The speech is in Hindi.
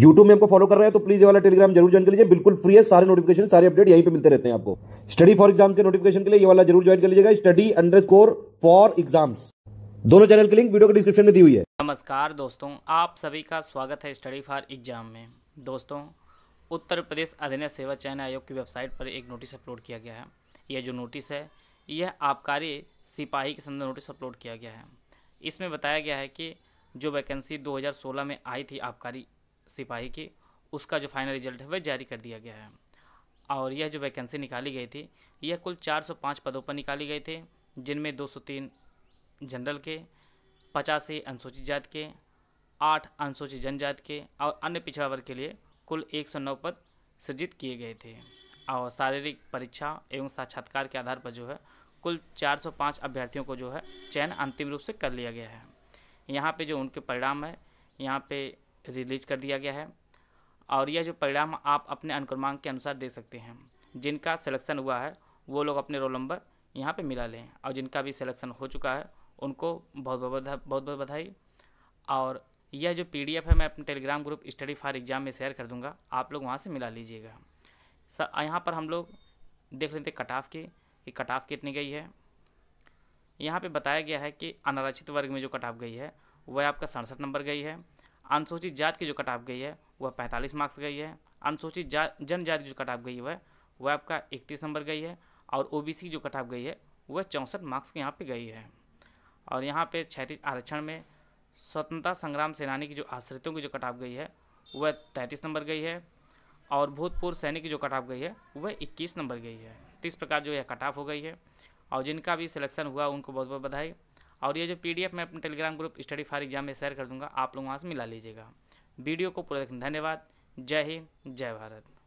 यूट्यूब में आपको फॉलो कर रहे हैं तो प्लीज ये वाला टेलीग्राम जरूर ज्वाइन कर लीजिए बिल्कुल फ्री है सारे नोटिफिकेशन सारे अपडेट यहीं पे मिलते रहते हैं आपको स्टडी फॉर एग्जाम्स के नोटिफिकेशन के लिए ये वाला जरूर ज्वाइन कर लीजिएगा स्टडी अंडर फॉर एग्जाम्स दोनों चैनल की लिंक वीडियो के डिस्क्रिप्शन में दी हुई है नमस्कार दोस्तों आप सभी का स्वागत है स्टडी फॉर एग्जाम में दोस्तों उत्तर प्रदेश अधिनय सेवा चयन आयोग की वेबसाइट पर एक नोटिस अपलोड किया गया है यह जो नोटिस है यह आबकारी सिपाही के संदर्भ नोटिस अपलोड किया गया है इसमें बताया गया है कि जो वैकेंसी 2016 में आई थी आबकारी सिपाही की उसका जो फाइनल रिजल्ट है वह जारी कर दिया गया है और यह जो वैकेंसी निकाली गई थी यह कुल 405 पदों पर निकाली गई थी जिनमें 203 जनरल के पचासी अनुसूचित जाति के आठ अनुसूचित जनजाति के और अन्य पिछड़ा वर्ग के लिए कुल 109 पद सृजित किए गए थे और शारीरिक परीक्षा एवं साक्षात्कार के आधार पर जो है कुल 405 अभ्यर्थियों को जो है चयन अंतिम रूप से कर लिया गया है यहाँ पे जो उनके परिणाम है यहाँ पे रिलीज कर दिया गया है और यह जो परिणाम आप अपने अनुक्रमांक के अनुसार दे सकते हैं जिनका सिलेक्शन हुआ है वो लोग अपने रोल नंबर यहाँ पे मिला लें और जिनका भी सिलेक्शन हो चुका है उनको बहुत बहुत बहुत बहुत बधाई और यह जो पी है मैं अपने Telegram group study for exam में शेयर कर दूँगा आप लोग वहाँ से मिला लीजिएगा सर यहाँ पर हम लोग देख लेते कट ऑफ की कि कट ऑफ कितनी गई है यहाँ पे बताया गया है कि अनारक्षित वर्ग में जो कट ऑफ गई है वह आपका सड़सठ नंबर गई है अनुसूचित जाति की जो कट ऑफ गई है वह पैंतालीस मार्क्स गई है अनुसूचित जा जनजाति जो कट ऑफ गई है वह आपका इकतीस नंबर गई है और ओ सी जो कट ऑफ गई है वह चौंसठ मार्क्स के यहाँ पर गई है और यहाँ पर छैतीस आरक्षण में स्वतंत्रता संग्राम सेनानी की जो आश्रितों की जो कट ऑफ गई है वह तैंतीस नंबर गई है और भूतपूर्व सैनिक की जो कट ऑफ गई है वह इक्कीस नंबर गई है तो इस प्रकार जो यह कट ऑफ हो गई है और जिनका भी सिलेक्शन हुआ उनको बहुत बहुत बधाई और ये जो पीडीएफ मैं अपने Telegram group study for exam में शेयर कर दूंगा आप लोग वहाँ से मिला लीजिएगा वीडियो को पूरा देखें धन्यवाद जय हिंद जय भारत